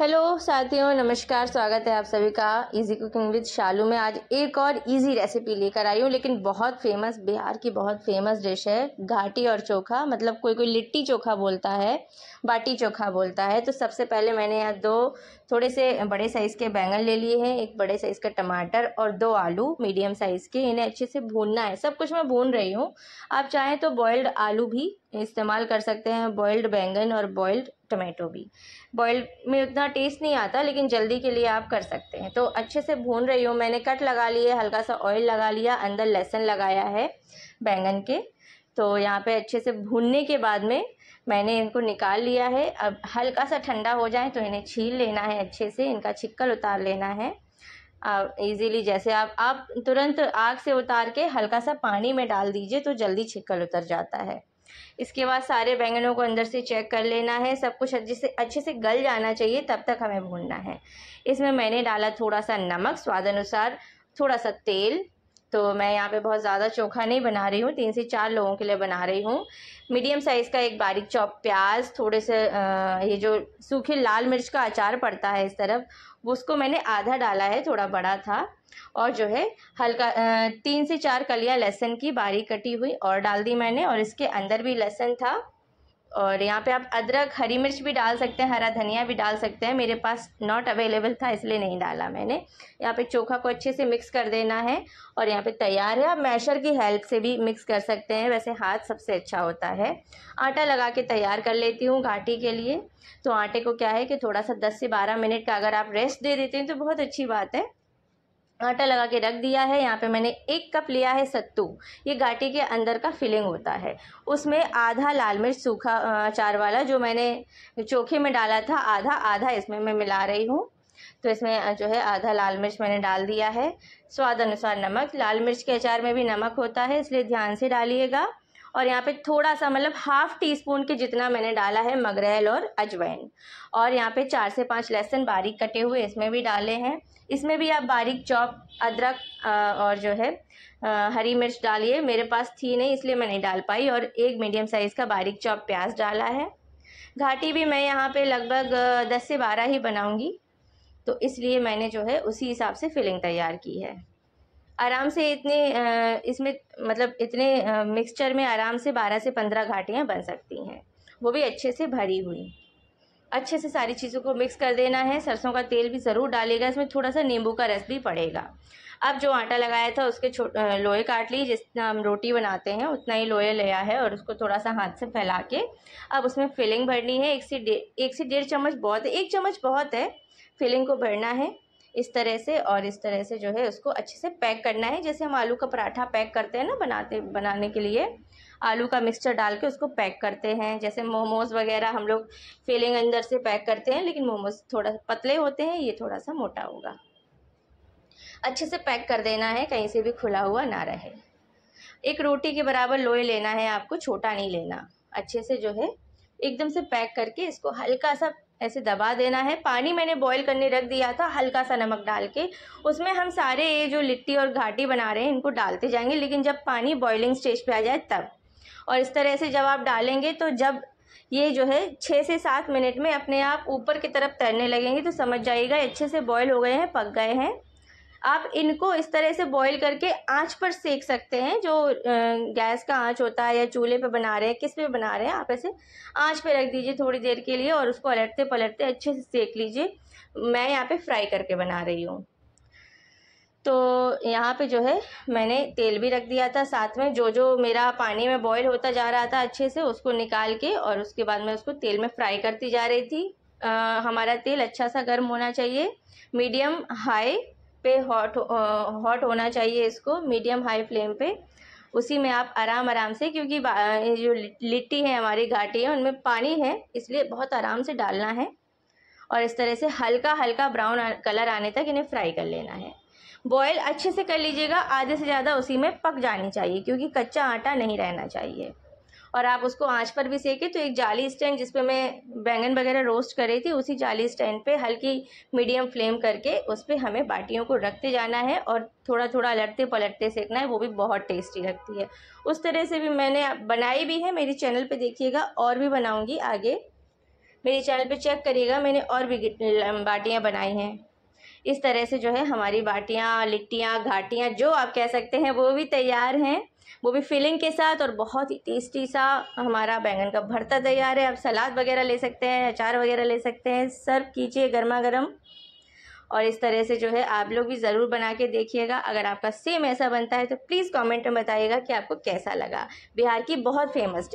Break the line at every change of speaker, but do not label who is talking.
hello साथियों नमस्कार स्वागत है आप सभी का इजी कुकिंग विद शालू में आज एक और इजी रेसिपी लेकर आई हूँ लेकिन बहुत फेमस बिहार की बहुत फेमस डिश है घाटी और चोखा मतलब कोई कोई लिट्टी चोखा बोलता है बाटी चोखा बोलता है तो सबसे पहले मैंने यहाँ दो थोड़े से बड़े साइज़ के बैंगन ले लिए हैं एक बड़े साइज़ का टमाटर और दो आलू मीडियम साइज़ के इन्हें अच्छे से भूनना है सब कुछ मैं भून रही हूँ आप चाहें तो बॉयल्ड आलू भी इस्तेमाल कर सकते हैं बॉयल्ड बैंगन और बॉयल्ड टमाटो भी बॉयल में उतना टेस्ट नहीं आता लेकिन जल्दी के लिए आप कर सकते हैं तो अच्छे से भून रही हूँ मैंने कट लगा लिए हल्का सा ऑयल लगा लिया अंदर लहसन लगाया है बैंगन के तो यहाँ पे अच्छे से भूनने के बाद में मैंने इनको निकाल लिया है अब हल्का सा ठंडा हो जाए तो इन्हें छील लेना है अच्छे से इनका छिक्कल उतार लेना है ईज़िली जैसे आप आप तुरंत आग से उतार के हल्का सा पानी में डाल दीजिए तो जल्दी छिक्कल उतर जाता है इसके बाद सारे बैंगनों को अंदर से चेक कर लेना है सब कुछ अच्छे से अच्छे से गल जाना चाहिए तब तक हमें भूनना है इसमें मैंने डाला थोड़ा सा नमक स्वाद अनुसार थोड़ा सा तेल तो मैं यहाँ पे बहुत ज़्यादा चोखा नहीं बना रही हूँ तीन से चार लोगों के लिए बना रही हूँ मीडियम साइज़ का एक बारीक चॉप प्याज थोड़े से आ, ये जो सूखे लाल मिर्च का अचार पड़ता है इस तरफ उसको मैंने आधा डाला है थोड़ा बड़ा था और जो है हल्का आ, तीन से चार कलियाँ लहसुन की बारीक कटी हुई और डाल दी मैंने और इसके अंदर भी लहसुन था और यहाँ पे आप अदरक हरी मिर्च भी डाल सकते हैं हरा धनिया भी डाल सकते हैं मेरे पास नॉट अवेलेबल था इसलिए नहीं डाला मैंने यहाँ पे चोखा को अच्छे से मिक्स कर देना है और यहाँ पे तैयार है आप मैशर की हेल्प से भी मिक्स कर सकते हैं वैसे हाथ सबसे अच्छा होता है आटा लगा के तैयार कर लेती हूँ घाटी के लिए तो आटे को क्या है कि थोड़ा सा दस से बारह मिनट का अगर आप रेस्ट दे देते हैं तो बहुत अच्छी बात है आटा लगा के रख दिया है यहाँ पे मैंने एक कप लिया है सत्तू ये गाटी के अंदर का फिलिंग होता है उसमें आधा लाल मिर्च सूखा अचार वाला जो मैंने चोखे में डाला था आधा आधा इसमें मैं मिला रही हूँ तो इसमें जो है आधा लाल मिर्च मैंने डाल दिया है स्वाद अनुसार नमक लाल मिर्च के अचार में भी नमक होता है इसलिए ध्यान से डालिएगा और यहाँ पे थोड़ा सा मतलब हाफ टी स्पून के जितना मैंने डाला है मगरेल और अजवाइन और यहाँ पे चार से पाँच लहसुन बारीक कटे हुए इसमें भी डाले हैं इसमें भी आप बारीक चॉप अदरक और जो है हरी मिर्च डालिए मेरे पास थी नहीं इसलिए मैं नहीं डाल पाई और एक मीडियम साइज़ का बारीक चॉप प्याज डाला है घाटी भी मैं यहाँ पे लगभग दस से बारह ही बनाऊँगी तो इसलिए मैंने जो है उसी हिसाब से फिलिंग तैयार की है आराम से इतने इसमें मतलब इतने मिक्सचर में आराम से बारह से पंद्रह घाटियाँ बन सकती हैं वो भी अच्छे से भरी हुई अच्छे से सारी चीज़ों को मिक्स कर देना है सरसों का तेल भी ज़रूर डालेगा इसमें थोड़ा सा नींबू का रस भी पड़ेगा अब जो आटा लगाया था उसके लोहे काट ली जितना हम रोटी बनाते हैं उतना ही लोहे लिया है और उसको थोड़ा सा हाथ से फैला के अब उसमें फिलिंग भरनी है एक से डेढ़ एक से डेढ़ चम्मच बहुत है एक चम्मच बहुत है फिलिंग को भरना है इस तरह से और इस तरह से जो है उसको अच्छे से पैक करना है जैसे हम आलू का पराठा पैक करते हैं ना बनाते बनाने के लिए आलू का मिक्सचर डाल के उसको पैक करते हैं जैसे मोमोज वगैरह हम लोग फीलिंग अंदर से पैक करते हैं लेकिन मोमोज थोड़ा पतले होते हैं ये थोड़ा सा मोटा होगा अच्छे से पैक कर देना है कहीं से भी खुला हुआ ना रहे एक रोटी के बराबर लोहे लेना है आपको छोटा नहीं लेना अच्छे से जो है एकदम से पैक करके इसको हल्का सा ऐसे दबा देना है पानी मैंने बॉईल करने रख दिया था हल्का सा नमक डाल के उसमें हम सारे ये जो लिट्टी और घाटी बना रहे हैं इनको डालते जाएंगे लेकिन जब पानी बॉइलिंग स्टेज पे आ जाए तब और इस तरह से जब आप डालेंगे तो जब ये जो है छः से सात मिनट में अपने आप ऊपर की तरफ तैरने लगेंगे तो समझ जाइएगा अच्छे से बॉयल हो गए हैं पक गए हैं आप इनको इस तरह से बॉईल करके आंच पर सेक सकते हैं जो गैस का आंच होता है या चूल्हे पे बना रहे हैं किस पे बना रहे हैं आप ऐसे आंच पे रख दीजिए थोड़ी देर के लिए और उसको पलटते पलटते अच्छे से सेक लीजिए मैं यहाँ पे फ्राई करके बना रही हूँ तो यहाँ पे जो है मैंने तेल भी रख दिया था साथ में जो जो मेरा पानी में बॉयल होता जा रहा था अच्छे से उसको निकाल के और उसके बाद मैं उसको तेल में फ्राई करती जा रही थी आ, हमारा तेल अच्छा सा गर्म होना चाहिए मीडियम हाई पे हॉट हॉट uh, होना चाहिए इसको मीडियम हाई फ्लेम पे उसी में आप आराम आराम से क्योंकि जो लिट्टी है हमारी घाटी है उनमें पानी है इसलिए बहुत आराम से डालना है और इस तरह से हल्का हल्का ब्राउन कलर आने तक इन्हें फ्राई कर लेना है बॉयल अच्छे से कर लीजिएगा आधे से ज़्यादा उसी में पक जानी चाहिए क्योंकि कच्चा आटा नहीं रहना चाहिए और आप उसको आंच पर भी सेकें तो एक जाली स्टैंड जिस पर मैं बैंगन वगैरह रोस्ट कर रही थी उसी जाली स्टैंड पे हल्की मीडियम फ्लेम करके उस पर हमें बाटियों को रखते जाना है और थोड़ा थोड़ा अलटते पलटते सेकना है वो भी बहुत टेस्टी लगती है उस तरह से भी मैंने बनाई भी है मेरे चैनल पर देखिएगा और भी बनाऊँगी आगे मेरे चैनल पर चेक करिएगा मैंने और भी बाटियाँ बनाई हैं इस तरह से जो है हमारी बाटियाँ लिट्टियाँ घाटियाँ जो आप कह सकते हैं वो भी तैयार हैं वो भी फिलिंग के साथ और बहुत ही टेस्टी सा हमारा बैंगन का भरता तैयार है आप सलाद वगैरह ले सकते हैं अचार वगैरह ले सकते हैं सर्व कीजिए गर्मा गर्म और इस तरह से जो है आप लोग भी ज़रूर बना के देखिएगा अगर आपका सेम ऐसा बनता है तो प्लीज़ कमेंट में बताइएगा कि आपको कैसा लगा बिहार की बहुत फेमस